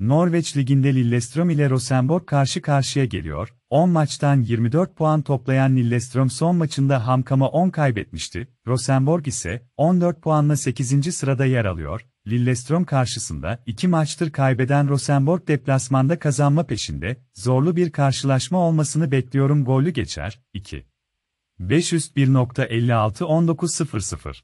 Norveç Ligi'nde Lillestrøm ile Rosenborg karşı karşıya geliyor. 10 maçtan 24 puan toplayan Lillestrøm son maçında Hamkam'a 10 kaybetmişti. Rosenborg ise 14 puanla 8. sırada yer alıyor. Lillestrøm karşısında 2 maçtır kaybeden Rosenborg deplasmanda kazanma peşinde. Zorlu bir karşılaşma olmasını bekliyorum. Gollü geçer. 2. 5 üst 1.56 19.00